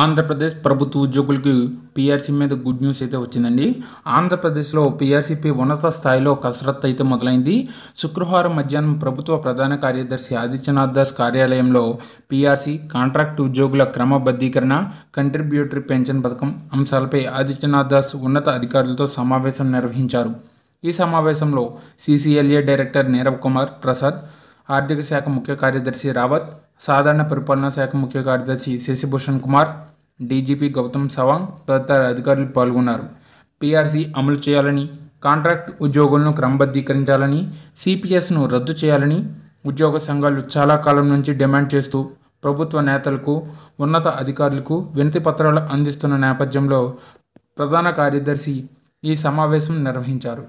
ఆంధ్రప్రదేశ్ ప్రభుత్వ ఉద్యోగులకు పిఆర్సీ మీద గుడ్ న్యూస్ అయితే వచ్చిందండి ఆంధ్రప్రదేశ్లో పిఆర్సీపీ ఉన్నత స్థాయిలో కసరత్తు అయితే మొదలైంది శుక్రవారం మధ్యాహ్నం ప్రభుత్వ ప్రధాన కార్యదర్శి ఆదిత్యనాథ్ దాస్ కార్యాలయంలో పిఆర్సీ కాంట్రాక్ట్ ఉద్యోగుల క్రమబద్ధీకరణ కంట్రిబ్యూటరీ పెన్షన్ పథకం అంశాలపై ఆదిత్యనాథ్ దాస్ ఉన్నత అధికారులతో సమావేశం నిర్వహించారు ఈ సమావేశంలో సీసీఎల్ఏ డైరెక్టర్ నీరవ్ కుమార్ ప్రసాద్ ఆర్థిక శాఖ ముఖ్య కార్యదర్శి రావత్ సాధారణ పరిపాలనా శాఖ ముఖ్య కార్యదర్శి శశిభూషణ్ కుమార్ డీజీపీ గౌతమ్ సవాంగ్ తదితర అధికారులు పాల్గొన్నారు పీఆర్సీ అమలు చేయాలని కాంట్రాక్ట్ ఉద్యోగులను క్రమబద్ధీకరించాలని సిపిఎస్ను రద్దు చేయాలని ఉద్యోగ సంఘాలు చాలా కాలం నుంచి డిమాండ్ చేస్తూ ప్రభుత్వ నేతలకు ఉన్నత అధికారులకు వినతి పత్రాలు అందిస్తున్న నేపథ్యంలో ప్రధాన కార్యదర్శి ఈ సమావేశం నిర్వహించారు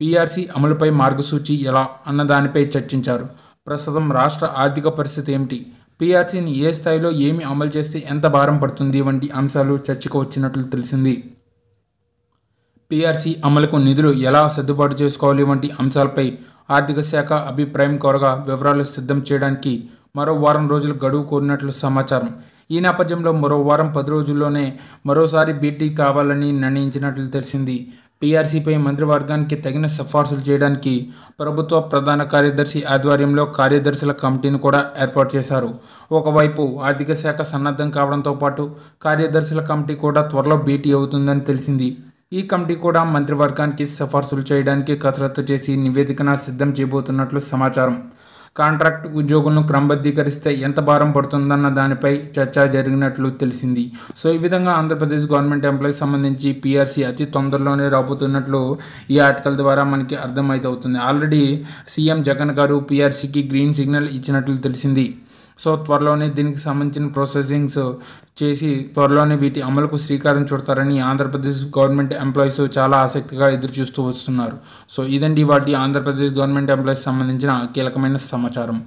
పీఆర్సీ అమలుపై మార్గసూచి ఎలా అన్నదానిపై చర్చించారు ప్రస్తుతం రాష్ట్ర ఆర్థిక పరిస్థితి ఏమిటి పీఆర్సీని ఏ స్థాయిలో ఏమి అమలు చేస్తే ఎంత భారం పడుతుంది వంటి అంశాలు చర్చకు వచ్చినట్లు తెలిసింది పీఆర్సీ అమలుకు నిధులు ఎలా సర్దుబాటు చేసుకోవాలి వంటి అంశాలపై ఆర్థిక శాఖ అభిప్రాయం కోరగా వివరాలు సిద్ధం చేయడానికి మరో వారం రోజులు గడువు కోరినట్లు సమాచారం ఈ నేపథ్యంలో మరో వారం పది రోజుల్లోనే మరోసారి భేటీ కావాలని నిర్ణయించినట్లు తెలిసింది పీఆర్సీపై మంత్రివర్గానికి తగిన సిఫార్సులు చేయడానికి ప్రభుత్వ ప్రధాన కార్యదర్శి ఆధ్వర్యంలో కార్యదర్శుల కమిటీని కూడా ఏర్పాటు చేశారు ఒకవైపు ఆర్థిక శాఖ సన్నద్ధం కావడంతో పాటు కార్యదర్శుల కమిటీ కూడా త్వరలో భేటీ అవుతుందని తెలిసింది ఈ కమిటీ కూడా మంత్రివర్గానికి సిఫార్సులు చేయడానికి కసరత్తు చేసి నివేదికన సిద్ధం చేయబోతున్నట్లు సమాచారం కాంట్రాక్ట్ ఉద్యోగులను క్రమబద్ధీకరిస్తే ఎంత భారం పడుతుందన్న దానిపై చర్చ జరిగినట్లు తెలిసింది సో ఈ విధంగా ఆంధ్రప్రదేశ్ గవర్నమెంట్ ఎంప్లాయీస్ సంబంధించి పీఆర్సీ అతి తొందరలోనే రాబోతున్నట్లు ఈ ఆర్టికల్ ద్వారా మనకి అర్థమైతే అవుతుంది ఆల్రెడీ సీఎం జగన్ గారు పీఆర్సీకి గ్రీన్ సిగ్నల్ ఇచ్చినట్లు తెలిసింది సో త్వరలోనే దీనికి సంబంధించిన ప్రాసెసింగ్స్ చేసి త్వరలోనే వీటి అమలుకు శ్రీకారం చుడతారని ఆంధ్రప్రదేశ్ గవర్నమెంట్ ఎంప్లాయీస్ చాలా ఆసక్తిగా ఎదురు చూస్తూ వస్తున్నారు సో ఇదండి వాటి ఆంధ్రప్రదేశ్ గవర్నమెంట్ ఎంప్లాయీస్ సంబంధించిన కీలకమైన సమాచారం